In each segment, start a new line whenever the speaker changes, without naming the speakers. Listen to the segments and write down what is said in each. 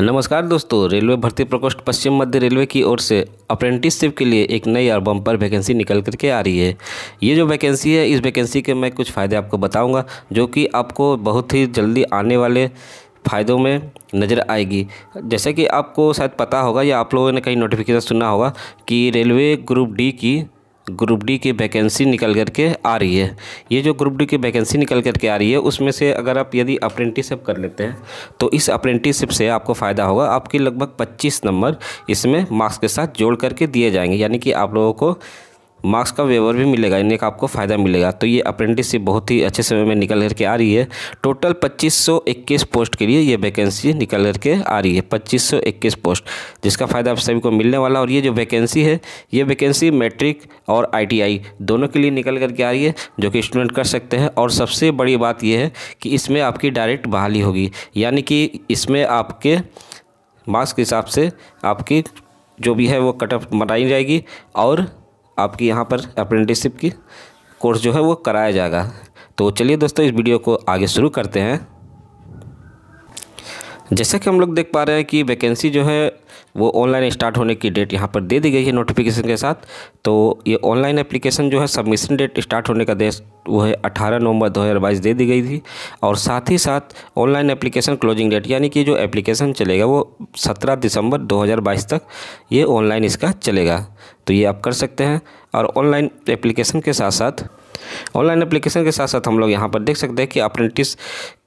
नमस्कार दोस्तों रेलवे भर्ती प्रकोष्ठ पश्चिम मध्य रेलवे की ओर से अप्रेंटिसशिप के लिए एक नई और बम्पर वैकेंसी निकल करके आ रही है ये जो वैकेंसी है इस वैकेंसी के मैं कुछ फ़ायदे आपको बताऊंगा जो कि आपको बहुत ही जल्दी आने वाले फ़ायदों में नज़र आएगी जैसे कि आपको शायद पता होगा या आप लोगों ने कहीं नोटिफिकेशन सुना होगा कि रेलवे ग्रुप डी की ग्रुप डी की वैकेंसी निकल कर के आ रही है ये जो ग्रुप डी की वैकेंसी निकल कर के आ रही है उसमें से अगर आप यदि अप्रेंटिसशिप कर लेते हैं तो इस अप्रेंटिसशिप से आपको फ़ायदा होगा आपकी लगभग 25 नंबर इसमें मार्क्स के साथ जोड़ करके दिए जाएंगे यानी कि आप लोगों को मार्क्स का वेवर भी मिलेगा यानी कि आपको फ़ायदा मिलेगा तो ये अप्रेंटिसशिप बहुत ही अच्छे समय में निकल करके आ रही है टोटल 2521 पोस्ट के लिए ये वैकेंसी निकल करके आ रही है 2521 पोस्ट जिसका फ़ायदा आप सभी को मिलने वाला और ये जो वैकेंसी है ये वैकेंसी मैट्रिक और आई दोनों के लिए निकल करके आ रही है जो कि स्टूडेंट कर सकते हैं और सबसे बड़ी बात यह है कि इसमें आपकी डायरेक्ट बहाली होगी यानी कि इसमें आपके मार्क्स के हिसाब से आपकी जो भी है वो कटअप बनाई जाएगी और आपकी यहाँ पर अप्रेंटिसशिप की कोर्स जो है वो कराया जाएगा तो चलिए दोस्तों इस वीडियो को आगे शुरू करते हैं जैसा कि हम लोग देख पा रहे हैं कि वैकेंसी जो है वो ऑनलाइन स्टार्ट होने की डेट यहाँ पर दे दी गई है नोटिफिकेशन के साथ तो ये ऑनलाइन एप्लीकेशन जो है सबमिशन डेट स्टार्ट होने का देश वो है अठारह नवंबर दो हज़ार बाईस दे दी गई थी और साथ ही साथ ऑनलाइन एप्लीकेशन क्लोजिंग डेट यानी कि जो एप्लीकेशन चलेगा वो सत्रह दिसंबर दो हज़ार बाईस तक ये ऑनलाइन इसका चलेगा तो ये आप कर सकते हैं और ऑनलाइन एप्लीकेशन के साथ साथ ऑनलाइन एप्लीकेशन के साथ साथ हम लोग यहाँ पर देख सकते हैं कि अप्रेंटिस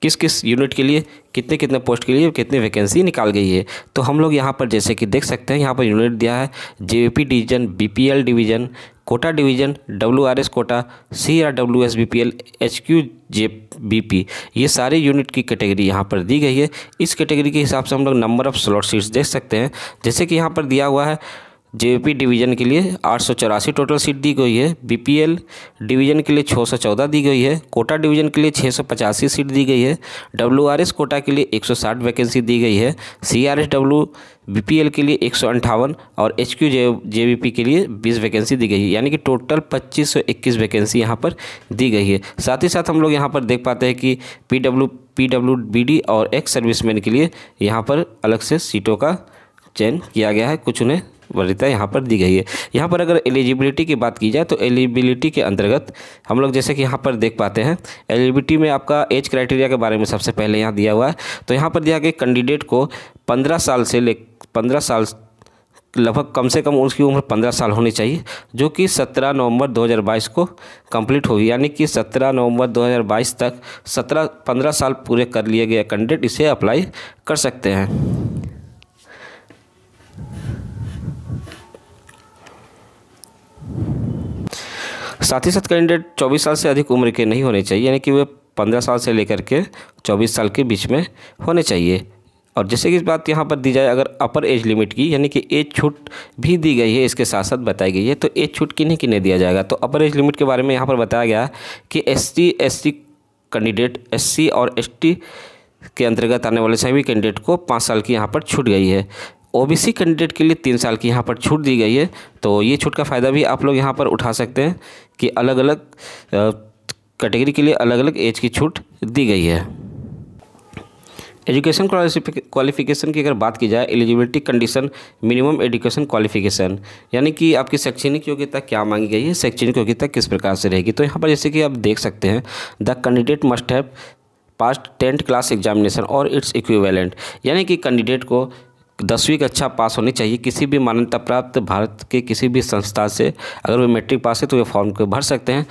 किस किस यूनिट के लिए कितने कितने पोस्ट के लिए कितनी वैकेंसी निकाल गई है तो हम लोग यहाँ पर जैसे कि देख सकते हैं यहाँ पर यूनिट दिया है J division B division Kota division W R S Kota C R W S B P L H Q J B P ये सारे यूनिट की कैटेगरी यहाँ पर दी गई है इस कैटेगरी के हिसाब से हम लोग नंबर ऑफ़ स्लॉट सीट्स देख सकते हैं जैसे कि यहाँ पर दिया हुआ है जेपी डिवीज़न के लिए आठ टोटल सीट दी गई है बीपीएल डिवीज़न के लिए 614 दी गई है कोटा डिवीज़न के लिए छः सीट दी गई है डब्ल्यूआरएस कोटा के लिए 160 वैकेंसी दी गई है सीआरएसडब्ल्यू बीपीएल के लिए एक और एच क्यू जे के लिए 20 वैकेंसी दी गई है यानी कि टोटल 2521 वैकेंसी यहाँ पर दी गई है साथ ही साथ हम लोग यहाँ पर देख पाते हैं कि P W P W D और एक्स सर्विसमैन के लिए यहाँ पर अलग से सीटों का चयन किया गया है कुछ उन्हें वरीयता यहाँ पर दी गई है यहाँ पर अगर एलिजिबिलिटी की बात की जाए तो एलिजिबिलिटी के अंतर्गत हम लोग जैसे कि यहाँ पर देख पाते हैं एलिजिबिलिटी में आपका एज क्राइटेरिया के बारे में सबसे पहले यहाँ दिया हुआ है तो यहाँ पर दिया गया कैंडिडेट को पंद्रह साल से ले पंद्रह साल लगभग कम से कम उसकी उम्र पंद्रह साल होनी चाहिए जो कि सत्रह नवंबर 2022 को कंप्लीट होगी यानी कि सत्रह नवंबर 2022 तक सत्रह पंद्रह साल पूरे कर लिए गए कैंडिडेट इसे अप्लाई कर सकते हैं साथ ही साथ कैंडिडेट चौबीस साल से अधिक उम्र के नहीं होने चाहिए यानी कि वे पंद्रह साल से लेकर के चौबीस साल के बीच में होने चाहिए और जैसे कि बात यहाँ पर दी जाए अगर अपर एज लिमिट की यानी कि एज छूट भी दी गई है इसके साथ साथ बताई गई है तो एज छूट किन्हीं किन्हें दिया जाएगा तो अपर एज लिमिट के बारे में यहाँ पर बताया गया कि एस सी कैंडिडेट एस और एस के अंतर्गत आने वाले सभी कैंडिडेट को पाँच साल की यहाँ पर छूट गई है ओबीसी कैंडिडेट के लिए तीन साल की यहाँ पर छूट दी गई है तो ये छूट का फ़ायदा भी आप लोग यहाँ पर उठा सकते हैं कि अलग अलग कैटेगरी के लिए अलग अलग एज की छूट दी गई है एजुकेशन क्वालिफिकेशन की अगर बात की जाए eligibility condition minimum education qualification यानी कि आपकी शैक्षणिक योग्यता क्या मांगी गई है शैक्षणिक योग्यता किस प्रकार से रहेगी तो यहाँ पर जैसे कि आप देख सकते हैं the candidate must have passed tenth class examination और इट्स इक्विवेलेंट यानी कि कैंडिडेट को दसवीं कक्षा पास होनी चाहिए किसी भी मान्यता प्राप्त भारत के किसी भी संस्था से अगर वे मैट्रिक पास है तो वे फॉर्म को भर सकते हैं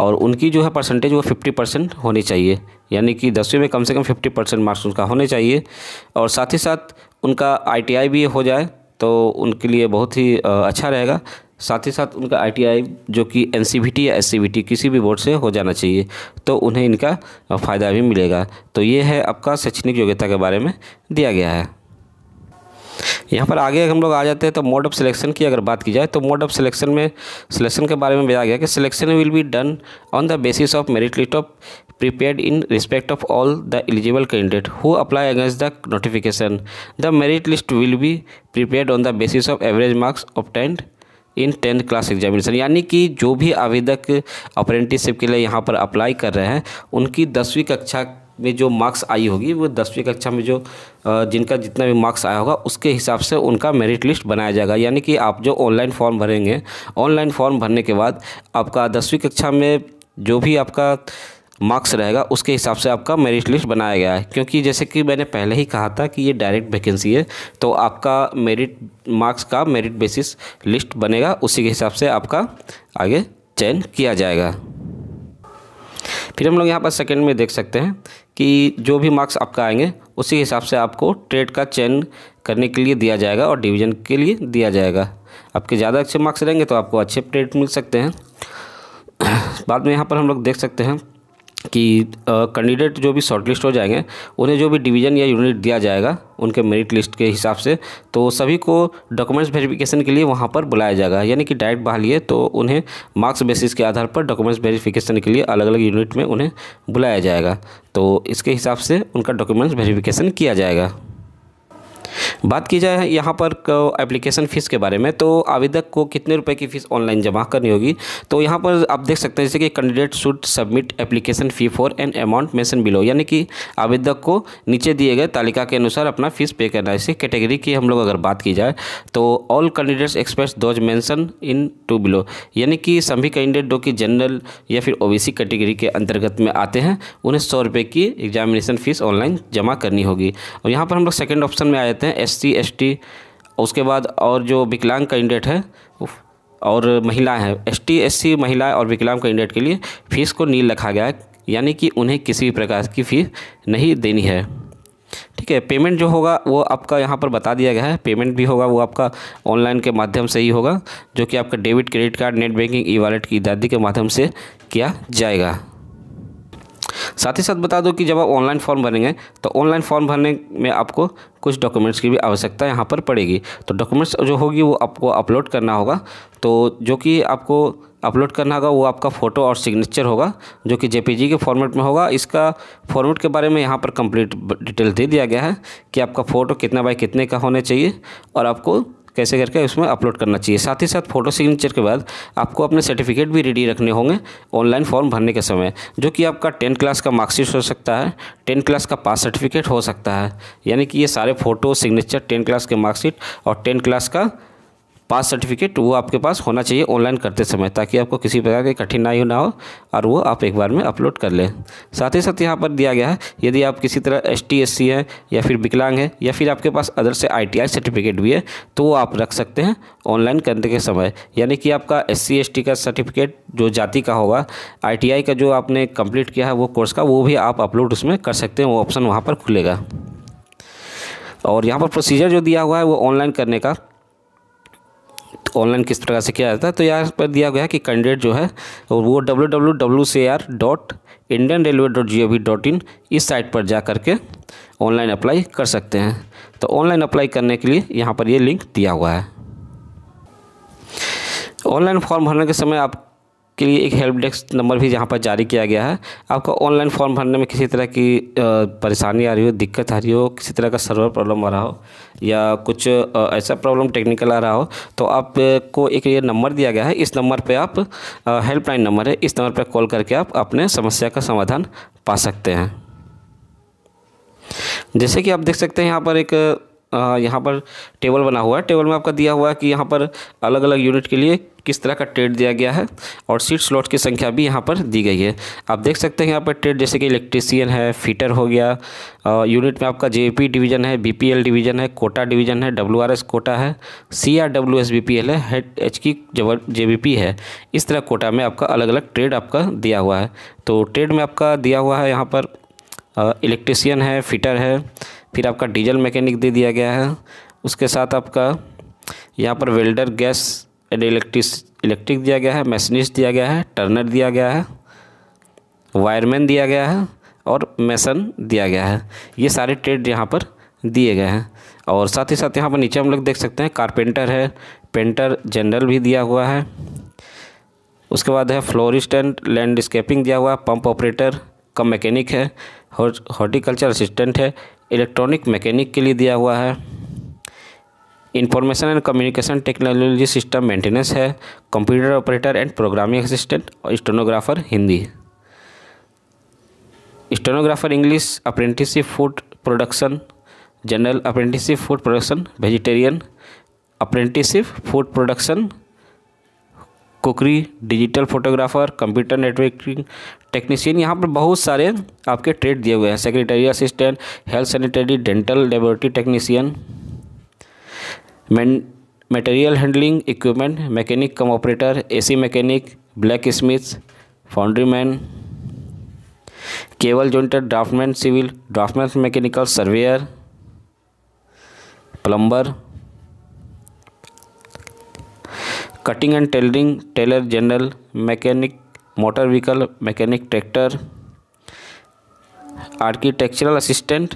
और उनकी जो है परसेंटेज वो फिफ्टी परसेंट होनी चाहिए यानी कि दसवीं में कम से कम फिफ्टी परसेंट मार्क्स उनका होने चाहिए और साथ ही साथ उनका आई भी हो जाए तो उनके लिए बहुत ही अच्छा रहेगा साथ ही साथ उनका आई जो कि एन या एस किसी भी बोर्ड से हो जाना चाहिए तो उन्हें इनका फ़ायदा भी मिलेगा तो ये है आपका शैक्षणिक योग्यता के बारे में दिया गया है यहाँ पर आगे हम लोग आ जाते हैं तो मोड ऑफ सिलेक्शन की अगर बात की जाए तो मोड ऑफ सिलेक्शन में सिलेक्शन के बारे में बताया गया कि selection will be done on the basis of merit list of prepared in respect of all the eligible candidate who apply against the notification the merit list will be prepared on the basis of average marks obtained in tenth class examination यानी कि जो भी आवेदक apprenticeship के लिए यहाँ पर apply कर रहे हैं उनकी दसवीं कक्षा में जो मार्क्स आई होगी वो दसवीं कक्षा में जो जिनका जितना भी मार्क्स आया होगा उसके हिसाब से उनका मेरिट लिस्ट बनाया जाएगा यानी कि आप जो ऑनलाइन फॉर्म भरेंगे ऑनलाइन फॉर्म भरने के बाद आपका दसवीं कक्षा में जो भी आपका मार्क्स रहेगा उसके हिसाब से आपका मेरिट लिस्ट बनाया गया है क्योंकि जैसे कि मैंने पहले ही कहा था कि ये डायरेक्ट वैकेंसी है तो आपका मेरिट मार्क्स का मेरिट बेसिस लिस्ट बनेगा उसी के हिसाब से आपका आगे चयन किया जाएगा फिर हम लोग यहाँ पर सेकेंड में देख सकते हैं कि जो भी मार्क्स आपका आएंगे उसी हिसाब से आपको ट्रेड का चयन करने के लिए दिया जाएगा और डिवीजन के लिए दिया जाएगा आपके ज़्यादा अच्छे मार्क्स रहेंगे तो आपको अच्छे ट्रेड मिल सकते हैं बाद में यहाँ पर हम लोग देख सकते हैं कि कैंडिडेट जो भी शॉर्टलिस्ट हो जाएंगे उन्हें जो भी डिवीज़न या यूनिट दिया जाएगा उनके मेरिट लिस्ट के हिसाब से तो सभी को डॉक्यूमेंट्स वेरिफिकेशन के लिए वहाँ पर बुलाया जाएगा यानी कि डायरेक्ट बहालिए तो उन्हें मार्क्स बेसिस के आधार पर डॉक्यूमेंट्स वेरिफिकेशन के लिए अलग अलग यूनिट में उन्हें बुलाया जाएगा तो इसके हिसाब से उनका डॉक्यूमेंट्स वेरिफिकेशन किया जाएगा बात की जाए यहाँ पर एप्लीकेशन फ़ीस के बारे में तो आवेदक को कितने रुपए की फ़ीस ऑनलाइन जमा करनी होगी तो यहाँ पर आप देख सकते हैं जैसे कि candidate should submit application fee for an amount mention below यानी कि आवेदक को नीचे दिए गए तालिका के अनुसार अपना फ़ीस पे करना है इसी कैटेगरी की हम लोग अगर बात की जाए तो all candidates express those mention in two below यानी कि सभी कैंडिडेट जो कि जनरल या फिर ओ कैटेगरी के अंतर्गत में आते हैं उन्हें सौ रुपये की एग्जामिनेशन फ़ीस ऑनलाइन जमा करनी होगी और यहाँ पर हम लोग सेकेंड ऑप्शन में आ जाते हैं एस एस टी उसके बाद और जो विकलांग कैंडिडेट है और हैं एस टी एस सी महिला और विकलांग कैंडिडेट के लिए फीस को नील रखा गया है यानी कि उन्हें किसी भी प्रकार की फ़ीस नहीं देनी है ठीक है पेमेंट जो होगा वो आपका यहाँ पर बता दिया गया है पेमेंट भी होगा वो आपका ऑनलाइन के माध्यम से ही होगा जो कि आपका debit credit card net banking E wallet की इत्यादि के माध्यम से किया जाएगा साथ ही साथ बता दो कि जब आप ऑनलाइन फॉर्म भरेंगे तो ऑनलाइन फॉर्म भरने में आपको कुछ डॉक्यूमेंट्स की भी आवश्यकता यहाँ पर पड़ेगी तो डॉक्यूमेंट्स जो होगी वो आपको अपलोड करना होगा तो जो कि आपको अपलोड करना होगा वो आपका फ़ोटो और सिग्नेचर होगा जो कि जेपीजी के फॉर्मेट में होगा इसका फॉर्मेट के बारे में यहाँ पर कंप्लीट डिटेल दे दिया गया है कि आपका फ़ोटो कितना बाई कितने का होने चाहिए और आपको कैसे करके उसमें अपलोड करना चाहिए साथ ही साथ फ़ोटो सिग्नेचर के बाद आपको अपने सर्टिफिकेट भी रेडी रखने होंगे ऑनलाइन फॉर्म भरने के समय जो कि आपका टेंथ क्लास का मार्कशीट हो सकता है टेंथ क्लास का पास सर्टिफिकेट हो सकता है यानी कि ये सारे फ़ोटो सिग्नेचर टेंथ क्लास के मार्कशीट और टेंथ क्लास का पास सर्टिफिकेट वो आपके पास होना चाहिए ऑनलाइन करते समय ताकि आपको किसी प्रकार की कठिनाई ना हो और वो आप एक बार में अपलोड कर लें साथ ही साथ यहाँ पर दिया गया है यदि आप किसी तरह एस टी एस सी हैं या फिर विकलांग हैं या फिर आपके पास अदर से आई टी आई सर्टिफिकेट भी है तो वो आप रख सकते हैं ऑनलाइन करने के समय यानी कि आपका एस सी एस टी का सर्टिफिकेट जो जाति का होगा आई टी आई का जो आपने कम्प्लीट किया है वो कोर्स का वो भी आप अपलोड उसमें कर सकते हैं वो ऑप्शन वहाँ पर खुलेगा और यहाँ पर प्रोसीजर जो दिया हुआ है वो ऑनलाइन करने का ऑनलाइन किस प्रकार से किया जाता है तो यहाँ पर दिया गया कि कैंडिडेट जो है वो W W W C R dot Indian railway dot G O V dot in इस साइट पर जा करके ऑनलाइन अप्लाई कर सकते हैं तो ऑनलाइन अप्लाई करने के लिए यहाँ पर ये लिंक दिया हुआ है ऑनलाइन फॉर्म भरने के समय आप के लिए एक हेल्प डेस्क नंबर भी यहाँ पर जारी किया गया है आपको ऑनलाइन फॉर्म भरने में किसी तरह की परेशानी आ रही हो दिक्कत आ रही हो किसी तरह का सर्वर प्रॉब्लम आ रहा हो या कुछ ऐसा प्रॉब्लम टेक्निकल आ रहा हो तो आपको एक ये नंबर दिया गया है इस नंबर पर आप हेल्पलाइन नंबर है इस नंबर पर कॉल करके आप अपने समस्या का समाधान पा सकते हैं जैसे कि आप देख सकते हैं यहाँ पर एक यहाँ पर टेबल बना हुआ है टेबल में आपका दिया हुआ है कि यहाँ पर अलग अलग यूनिट के लिए किस तरह का ट्रेड दिया गया है और सीट स्लॉट की संख्या भी यहाँ पर दी गई है आप देख सकते हैं यहाँ पर ट्रेड जैसे कि इलेक्ट्रीसियन है फीटर हो गया यूनिट में आपका जे डिवीज़न है बी डिवीज़न है कोटा डिवीज़न है डब्ल्यू कोटा है C R W S B P L है हेड एच की जे बी है इस तरह कोटा में आपका अलग अलग ट्रेड आपका दिया हुआ है तो ट्रेड में आपका दिया हुआ है यहाँ पर इलेक्ट्रीसियन है फिटर है फिर आपका डीजल मैकेनिक दे दिया गया है उसके साथ आपका यहाँ पर welder gas and electric electric दिया गया है मैशनिस्ट दिया गया है टर्नर दिया गया है वायरमैन दिया गया है और मैसन दिया गया है ये सारे ट्रेड यहाँ पर दिए गए हैं और साथ ही साथ यहाँ पर नीचे हम लोग देख सकते हैं कारपेंटर है पेंटर जनरल भी दिया हुआ है उसके बाद है फ्लोरिस्ट एंड लैंडस्केपिंग दिया हुआ है पंप ऑपरेटर का मैकेनिक है हॉर्टिकल्चर असिस्टेंट है इलेक्ट्रॉनिक मैकेनिक के लिए दिया हुआ है information and communication technology system maintenance है computer operator and programming assistant और stenographer Hindi stenographer English apprenticeship food production general apprenticeship food production vegetarian apprenticeship food production cookery digital photographer computer networking technician यहाँ पर बहुत सारे आपके trade दिए हुए हैं secretary assistant health sanitary dental laboratory technician material handling equipment mechanic cum operator AC mechanic blacksmith foundry man cable jointer draughtsman civil draughtsman mechanical surveyor plumber cutting and tailoring tailor general mechanic motor vehicle mechanic tractor architectural assistant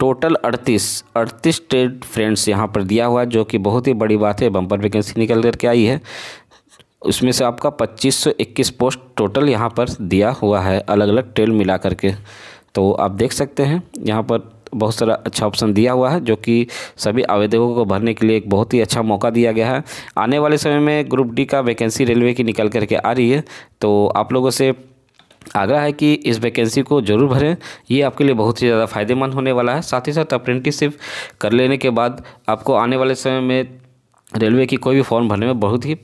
total अड़तीस अड़तीस trade friends यहाँ पर दिया हुआ है जो कि बहुत ही बड़ी बात है बम्पर वैकेंसी निकल करके आई है उसमें से आपका 2521 पोस्ट टोटल यहाँ पर दिया हुआ है अलग अलग ट्रेड मिला करके तो आप देख सकते हैं यहाँ पर बहुत सारा अच्छा ऑप्शन दिया हुआ है जो कि सभी आवेदकों को भरने के लिए एक बहुत ही अच्छा मौका दिया गया है आने वाले समय में ग्रुप डी का वैकेंसी रेलवे की निकल करके आ रही है तो आप लोगों से आग्रह है कि इस वैकेंसी को जरूर भरें ये आपके लिए बहुत ही ज़्यादा फायदेमंद होने वाला है साथ ही साथ अप्रेंटिसशिप कर लेने के बाद आपको आने वाले समय में रेलवे की कोई भी फॉर्म भरने में बहुत ही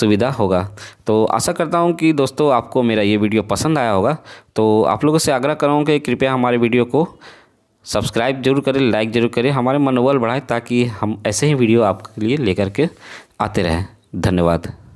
सुविधा होगा तो आशा करता हूँ कि दोस्तों आपको मेरा ये वीडियो पसंद आया होगा तो आप लोगों से आग्रह करूँगा कि कृपया हमारे वीडियो को सब्सक्राइब जरूर करें लाइक जरूर करें हमारे मनोबल बढ़ाएं ताकि हम ऐसे ही वीडियो आपके लिए लेकर के आते रहें धन्यवाद